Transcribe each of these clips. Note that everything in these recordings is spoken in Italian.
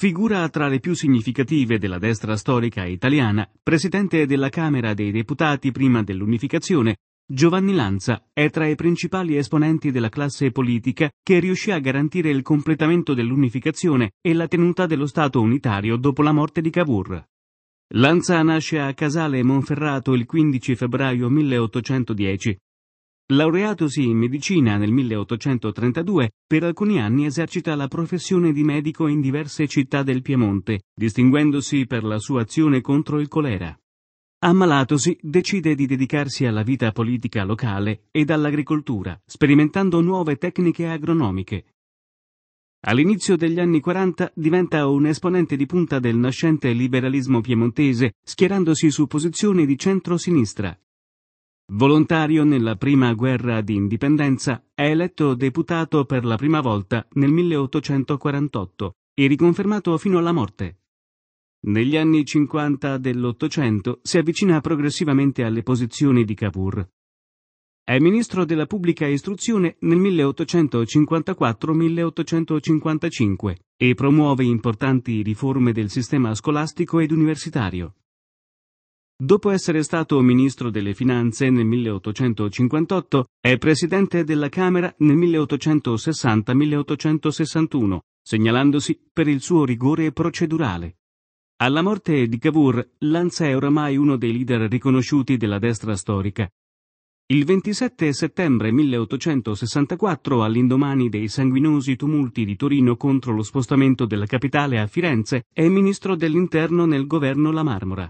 figura tra le più significative della destra storica italiana, presidente della Camera dei Deputati prima dell'unificazione, Giovanni Lanza è tra i principali esponenti della classe politica che riuscì a garantire il completamento dell'unificazione e la tenuta dello Stato unitario dopo la morte di Cavour. Lanza nasce a Casale Monferrato il 15 febbraio 1810 Laureatosi in medicina nel 1832, per alcuni anni esercita la professione di medico in diverse città del Piemonte, distinguendosi per la sua azione contro il colera. Ammalatosi, decide di dedicarsi alla vita politica locale ed all'agricoltura, sperimentando nuove tecniche agronomiche. All'inizio degli anni 40 diventa un esponente di punta del nascente liberalismo piemontese, schierandosi su posizioni di centro-sinistra. Volontario nella prima guerra d'indipendenza, è eletto deputato per la prima volta nel 1848 e riconfermato fino alla morte. Negli anni 50 dell'Ottocento si avvicina progressivamente alle posizioni di Cavour. È ministro della pubblica istruzione nel 1854-1855 e promuove importanti riforme del sistema scolastico ed universitario. Dopo essere stato ministro delle finanze nel 1858, è presidente della Camera nel 1860-1861, segnalandosi per il suo rigore procedurale. Alla morte di Cavour, Lanza è oramai uno dei leader riconosciuti della destra storica. Il 27 settembre 1864, all'indomani dei sanguinosi tumulti di Torino contro lo spostamento della capitale a Firenze, è ministro dell'interno nel governo La Marmora.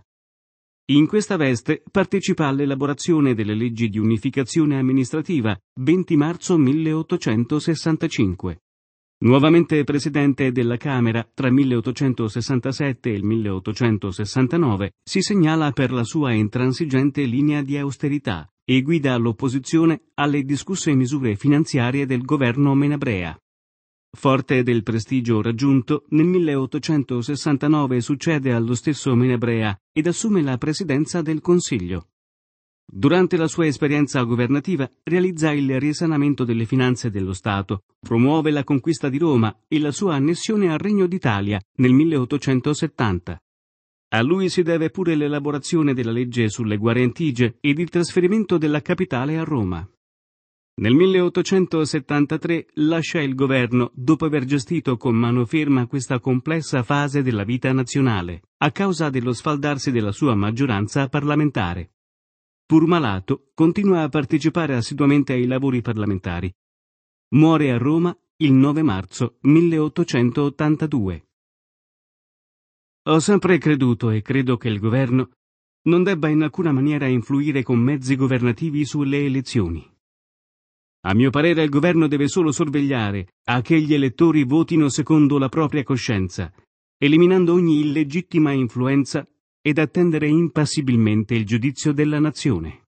In questa veste partecipa all'elaborazione delle leggi di unificazione amministrativa 20 marzo 1865. Nuovamente presidente della Camera tra 1867 e il 1869, si segnala per la sua intransigente linea di austerità e guida l'opposizione alle discusse misure finanziarie del governo Menabrea. Forte del prestigio raggiunto, nel 1869 succede allo stesso Menebrea ed assume la presidenza del Consiglio. Durante la sua esperienza governativa realizza il risanamento delle finanze dello Stato, promuove la conquista di Roma e la sua annessione al Regno d'Italia nel 1870. A lui si deve pure l'elaborazione della legge sulle guarentigie ed il trasferimento della capitale a Roma. Nel 1873 lascia il governo dopo aver gestito con mano ferma questa complessa fase della vita nazionale, a causa dello sfaldarsi della sua maggioranza parlamentare. Pur malato, continua a partecipare assiduamente ai lavori parlamentari. Muore a Roma il 9 marzo 1882. Ho sempre creduto e credo che il governo non debba in alcuna maniera influire con mezzi governativi sulle elezioni. A mio parere il governo deve solo sorvegliare a che gli elettori votino secondo la propria coscienza, eliminando ogni illegittima influenza ed attendere impassibilmente il giudizio della nazione.